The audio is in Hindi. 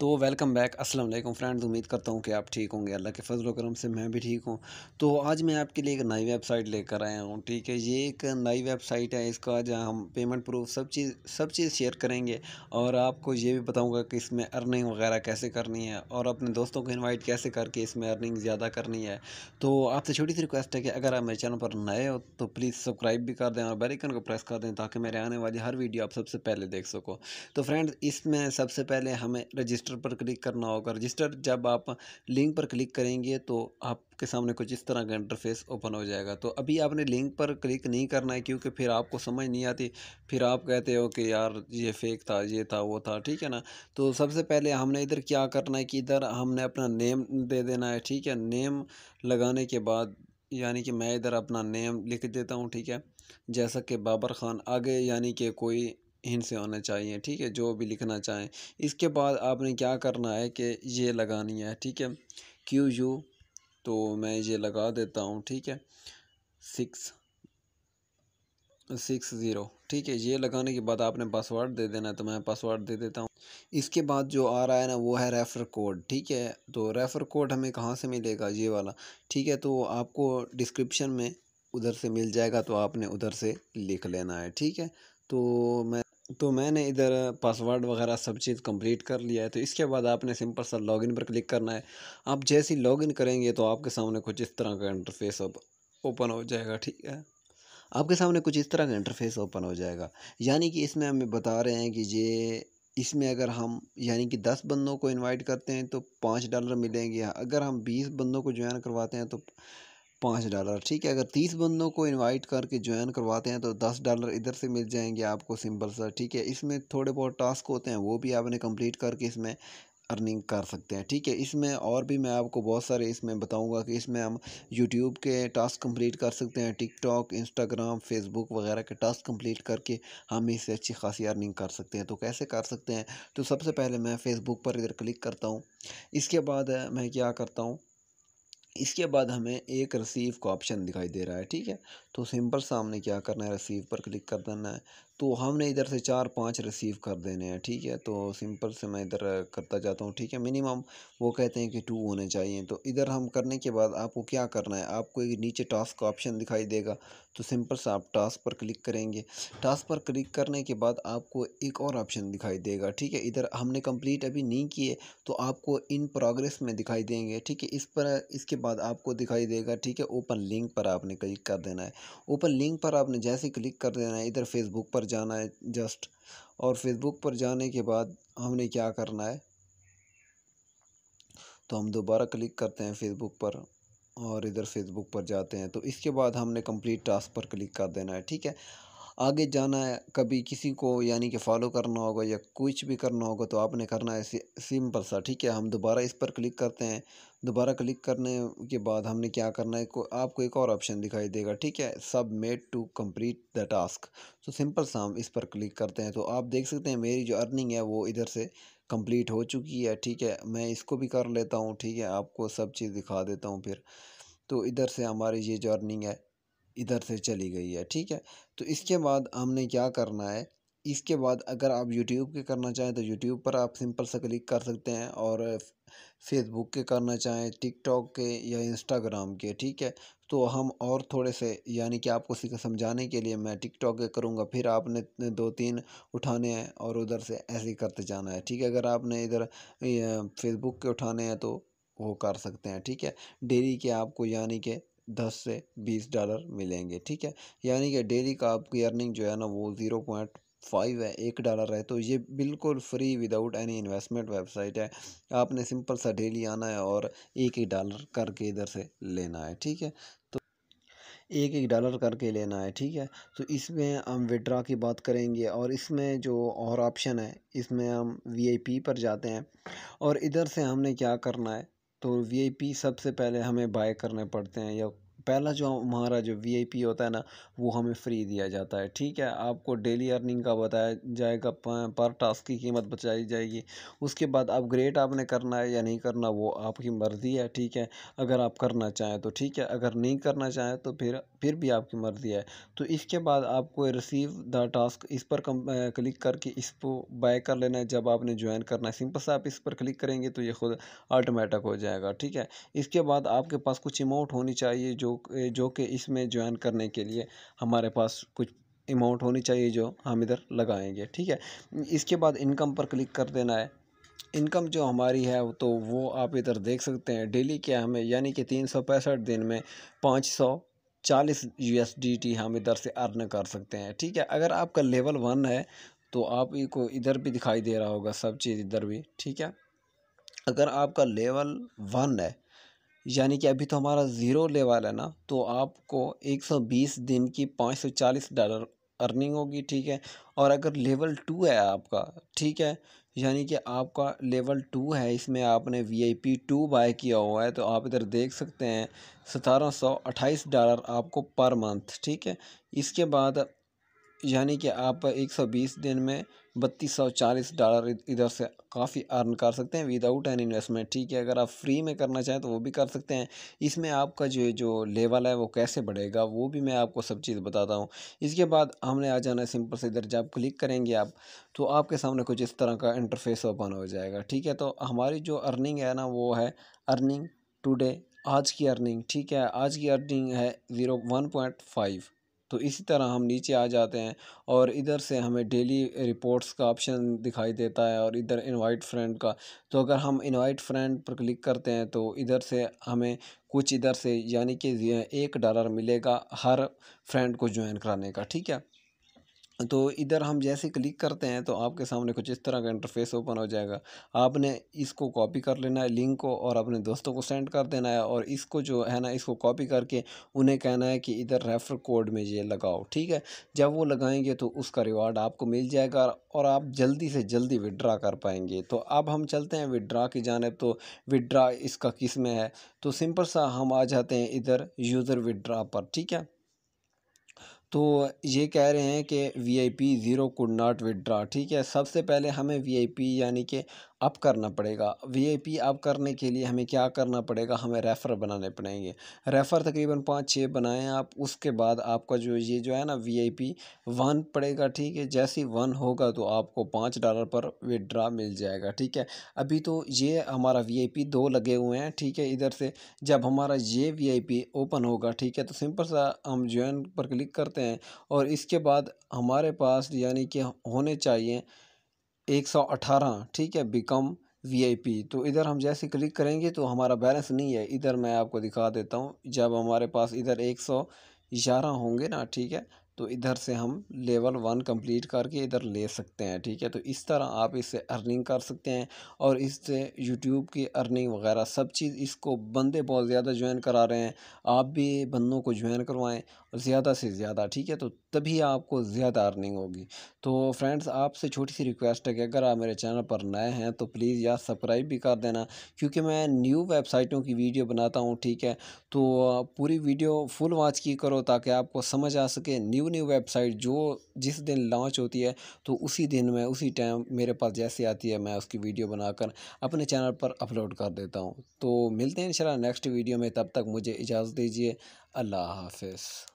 तो वेलकम बैक अस्सलाम वालेकुम फ्रेंड्स उम्मीद करता हूँ कि आप ठीक होंगे अल्लाह के फजल करम से मैं भी ठीक हूँ तो आज मैं आपके लिए एक नई वेबसाइट लेकर आया हूँ ठीक है ये एक नई वेबसाइट है इसका जहाँ हम पेमेंट प्रूफ सब चीज़ सब चीज़ शेयर करेंगे और आपको ये भी बताऊँगा कि इसमें अर्निंग वगैरह कैसे करनी है और अपने दोस्तों को इन्वाइट कैसे करके इसमें अर्निंग ज़्यादा करनी है तो आपसे छोटी सी रिक्वेस्ट है कि अगर आप मेरे चैनल पर नए हो तो प्लीज़ सब्सक्राइब भी कर दें और बेलकन को प्रेस कर दें ताकि मेरे आने वाली हर वीडियो आप सबसे पहले देख सको तो फ्रेंड्स इसमें सबसे पहले हमें रजिस्टर रजिस्टर पर क्लिक करना होगा रजिस्टर जब आप लिंक पर क्लिक करेंगे तो आपके सामने कुछ इस तरह का इंटरफेस ओपन हो जाएगा तो अभी आपने लिंक पर क्लिक नहीं करना है क्योंकि फिर आपको समझ नहीं आती फिर आप कहते हो कि यार ये फेक था ये था वो था ठीक है ना तो सबसे पहले हमने इधर क्या करना है कि इधर हमने अपना नेम दे देना है ठीक है नेम लगाने के बाद यानी कि मैं इधर अपना नेम लिख देता हूँ ठीक है जैसा कि बाबर ख़ान आगे यानी कि कोई हिंट से होना चाहिए ठीक है जो भी लिखना चाहें इसके बाद आपने क्या करना है कि ये लगानी है ठीक है क्यू यू तो मैं ये लगा देता हूँ ठीक है सिक्स सिक्स ज़ीरो ठीक है ये लगाने के बाद आपने पासवर्ड दे देना है तो मैं पासवर्ड दे देता हूँ इसके बाद जो आ रहा है ना वो है रेफ़र कोड ठीक है तो रेफ़र कोड हमें कहाँ से मिलेगा ये वाला ठीक है तो आपको डिस्क्रिप्शन में उधर से मिल जाएगा तो आपने उधर से लिख लेना है ठीक है तो मैं तो मैंने इधर पासवर्ड वगैरह सब चीज़ कंप्लीट कर लिया है तो इसके बाद आपने सिंपल सा लॉगिन पर क्लिक करना है आप जैसे ही लॉगिन करेंगे तो आपके सामने कुछ इस तरह का इंटरफेस अब ओपन हो जाएगा ठीक है आपके सामने कुछ इस तरह का इंटरफेस ओपन हो जाएगा यानी कि इसमें हमें बता रहे हैं कि ये इसमें अगर हम यानी कि दस बंदों को इन्वाइट करते हैं तो पाँच डॉलर मिलेंगे अगर हम बीस बंदों को ज्वाइन करवाते हैं तो पाँच डॉलर ठीक है अगर तीस बंदों को इनवाइट करके ज्वाइन करवाते हैं तो दस डॉलर इधर से मिल जाएंगे आपको सिंपल सा ठीक है इसमें थोड़े बहुत टास्क होते हैं वो भी आपने कंप्लीट करके इसमें अर्निंग कर सकते हैं ठीक है इसमें और भी मैं आपको बहुत सारे इसमें बताऊंगा कि इसमें हम यूट्यूब के टास्क कंप्लीट कर सकते हैं टिकटॉक इंस्टाग्राम फेसबुक वगैरह के टास्क कंप्लीट करके हम इससे अच्छी खासी अर्निंग कर सकते हैं तो कैसे कर सकते हैं तो सबसे पहले मैं फ़ेसबुक पर इधर क्लिक करता हूँ इसके बाद मैं क्या करता हूँ इसके बाद हमें एक रिसीव का ऑप्शन दिखाई दे रहा है ठीक है तो सिंपल सा हमने क्या करना है रिसीव पर क्लिक कर देना है तो हमने इधर से चार पाँच रिसीव कर देने हैं ठीक है तो सिंपल से मैं इधर करता जाता हूँ ठीक है मिनिमम वो कहते हैं कि टू होने चाहिए तो इधर हम करने के बाद आपको क्या करना है आपको एक नीचे टास्क का ऑप्शन दिखाई देगा तो सिंपल से आप टास्क पर क्लिक करेंगे टास्क पर क्लिक करने के बाद आपको एक और ऑप्शन दिखाई देगा ठीक है इधर हमने कम्प्लीट अभी नहीं किए तो आपको इन प्रोग्रेस में दिखाई देंगे ठीक है इस पर इसके बाद आपको दिखाई देगा ठीक है ओपन लिंक पर आपने क्लिक कर देना है ओपन लिंक पर आपने जैसे क्लिक कर देना है इधर फेसबुक पर जाना है जस्ट और फेसबुक पर जाने के बाद हमने क्या करना है तो हम दोबारा क्लिक करते हैं फेसबुक पर और इधर फेसबुक पर जाते हैं तो इसके बाद हमने कंप्लीट टास्क पर क्लिक कर देना है ठीक है आगे जाना है कभी किसी को यानी कि फॉलो करना होगा या कुछ भी करना होगा तो आपने करना है सिंपल सा ठीक है हम दोबारा इस पर क्लिक करते हैं दोबारा क्लिक करने के बाद हमने क्या करना है को आपको एक और ऑप्शन दिखाई देगा ठीक है सब made to complete the task तो सिंपल सा हम इस पर क्लिक करते हैं तो आप देख सकते हैं मेरी जो अर्निंग है वो इधर से कम्प्लीट हो चुकी है ठीक है मैं इसको भी कर लेता हूँ ठीक है आपको सब चीज़ दिखा देता हूँ फिर तो इधर से हमारी ये जो अर्निंग है इधर से चली गई है ठीक है तो इसके बाद हमने क्या करना है इसके बाद अगर आप यूट्यूब के करना चाहें तो यूट्यूब पर आप सिंपल सा क्लिक कर सकते हैं और फेसबुक के करना चाहें टिकटॉक के या इंस्टाग्राम के ठीक है तो हम और थोड़े से यानी कि आपको सीखा समझाने के लिए मैं टिकटॉक के करूँगा फिर आपने दो तीन उठाने हैं और उधर से ऐसे ही करते जाना है ठीक है अगर आपने इधर फेसबुक के उठाने हैं तो वो कर सकते हैं ठीक है डेली के आपको यानी कि दस से बीस डॉलर मिलेंगे ठीक है यानी कि डेली का आपकी अर्निंग जो है ना वो ज़ीरो पॉइंट फाइव है एक डॉलर है तो ये बिल्कुल free without any investment website है आपने सिंपल सा डेली आना है और एक ही डॉलर करके इधर से लेना है ठीक है तो एक एक डॉलर करके लेना है ठीक है तो इसमें हम विड्रा की बात करेंगे और इसमें जो और ऑप्शन है इसमें हम वी पर जाते हैं और इधर से हमने क्या करना है तो वी सबसे पहले हमें बाय करने पड़ते हैं या पहला जो हमारा जो वीआईपी होता है ना वो हमें फ्री दिया जाता है ठीक है आपको डेली अर्निंग का बताया जाएगा पर टास्क की कीमत बचाई जाएगी उसके बाद अपग्रेड आपने करना है या नहीं करना वो आपकी मर्ज़ी है ठीक है अगर आप करना चाहें तो ठीक है अगर नहीं करना चाहें तो फिर फिर भी आपकी मर्ज़ी है तो इसके बाद आपको रिसीव द टास्क इस पर क्लिक करके इसको बाय कर लेना है जब आपने ज्वाइन करना है सिंपल से आप इस पर क्लिक करेंगे तो ये खुद ऑटोमेटिक हो जाएगा ठीक है इसके बाद आपके पास कुछ अमाउंट होनी चाहिए जो जो कि इसमें ज्वाइन करने के लिए हमारे पास कुछ अमाउंट होनी चाहिए जो हम इधर लगाएंगे ठीक है इसके बाद इनकम पर क्लिक कर देना है इनकम जो हमारी है तो वो आप इधर देख सकते हैं डेली क्या हमें यानी कि तीन सौ पैंसठ दिन में पाँच सौ चालीस यू एस डी टी हम इधर से अर्न कर सकते हैं ठीक है अगर आपका लेवल वन है तो आप को इधर भी दिखाई दे रहा होगा सब चीज़ इधर भी ठीक है अगर आपका लेवल वन है यानी कि अभी तो हमारा ज़ीरो लेवल है ना तो आपको 120 दिन की 540 डॉलर अर्निंग होगी ठीक है और अगर लेवल टू है आपका ठीक है यानी कि आपका लेवल टू है इसमें आपने V I P two buy किया हुआ है तो आप इधर देख सकते हैं सतारह सौ अट्ठाईस डॉलर आपको पर मंथ ठीक है इसके बाद यानी कि आप 120 दिन में बत्तीस सौ चालीस डॉलर इधर से काफ़ी अर्न कर सकते हैं विदाउट एन इन्वेस्टमेंट ठीक है अगर आप फ्री में करना चाहें तो वो भी कर सकते हैं इसमें आपका जो जो लेवल है वो कैसे बढ़ेगा वो भी मैं आपको सब चीज़ बताता हूँ इसके बाद हमने आ जाना है सिंपल से इधर जब क्लिक करेंगे आप तो आपके सामने कुछ इस तरह का इंटरफेस ओपन हो जाएगा ठीक है तो हमारी जो अर्निंग है ना वो है अर्निंग टूडे आज की अर्निंग ठीक है आज की अर्निंग है ज़ीरो वन पॉइंट फाइव तो इसी तरह हम नीचे आ जाते हैं और इधर से हमें डेली रिपोर्ट्स का ऑप्शन दिखाई देता है और इधर इनवाइट फ्रेंड का तो अगर हम इनवाइट फ्रेंड पर क्लिक करते हैं तो इधर से हमें कुछ इधर से यानी कि एक डॉलर मिलेगा हर फ्रेंड को ज्वाइन कराने का ठीक है तो इधर हम जैसे क्लिक करते हैं तो आपके सामने कुछ इस तरह का इंटरफेस ओपन हो जाएगा आपने इसको कॉपी कर लेना है लिंक को और अपने दोस्तों को सेंड कर देना है और इसको जो है ना इसको कॉपी करके उन्हें कहना है कि इधर रेफर कोड में ये लगाओ ठीक है जब वो लगाएंगे तो उसका रिवार्ड आपको मिल जाएगा और आप जल्दी से जल्दी विड्रा कर पाएंगे तो अब हम चलते हैं विड्रा की जानब तो विड्रा इसका किस में है तो सिंपल सा हम आ जाते हैं इधर यूज़र विड्रा पर ठीक है तो ये कह रहे हैं कि V I P zero could not withdraw ठीक है सबसे पहले हमें वी आई पी यानी कि अप करना पड़ेगा वीआईपी अप करने के लिए हमें क्या करना पड़ेगा हमें रेफ़र बनाने पड़ेंगे रेफ़र तकरीबन पाँच छः बनाएं आप उसके बाद आपका जो ये जो है ना वीआईपी वन पड़ेगा ठीक है जैसे वन होगा तो आपको पाँच डॉलर पर विड्रा मिल जाएगा ठीक है अभी तो ये हमारा वीआईपी दो लगे हुए हैं ठीक है इधर से जब हमारा ये पी ओपन होगा ठीक है तो सिंपल सा हम ज्वाइन पर क्लिक करते हैं और इसके बाद हमारे पास यानी कि होने चाहिए एक सौ अठारह ठीक है बिकम वीआईपी तो इधर हम जैसे क्लिक करेंगे तो हमारा बैलेंस नहीं है इधर मैं आपको दिखा देता हूँ जब हमारे पास इधर एक सौ ग्यारह होंगे ना ठीक है तो इधर से हम लेवल वन कंप्लीट करके इधर ले सकते हैं ठीक है तो इस तरह आप इससे अर्निंग कर सकते हैं और इससे यूट्यूब की अर्निंग वगैरह सब चीज़ इसको बंदे बहुत ज़्यादा ज्वाइन करा रहे हैं आप भी बंदों को ज्वाइन करवाएं ज़्यादा से ज़्यादा ठीक है तो तभी आपको ज़्यादा अर्निंग होगी तो फ्रेंड्स आपसे छोटी सी रिक्वेस्ट है कि अगर आप मेरे चैनल पर नए हैं तो प्लीज़ यार सब्सक्राइब भी कर देना क्योंकि मैं न्यू वेबसाइटों की वीडियो बनाता हूँ ठीक है तो पूरी वीडियो फुल वॉच की करो ताकि आपको समझ आ सके न्यू न्यू न्यू वेबसाइट जो जिस दिन लॉन्च होती है तो उसी दिन में उसी टाइम मेरे पास जैसे आती है मैं उसकी वीडियो बनाकर अपने चैनल पर अपलोड कर देता हूँ तो मिलते हैं इंशाल्लाह नेक्स्ट वीडियो में तब तक मुझे इजाज़त दीजिए अल्लाह हाफिज़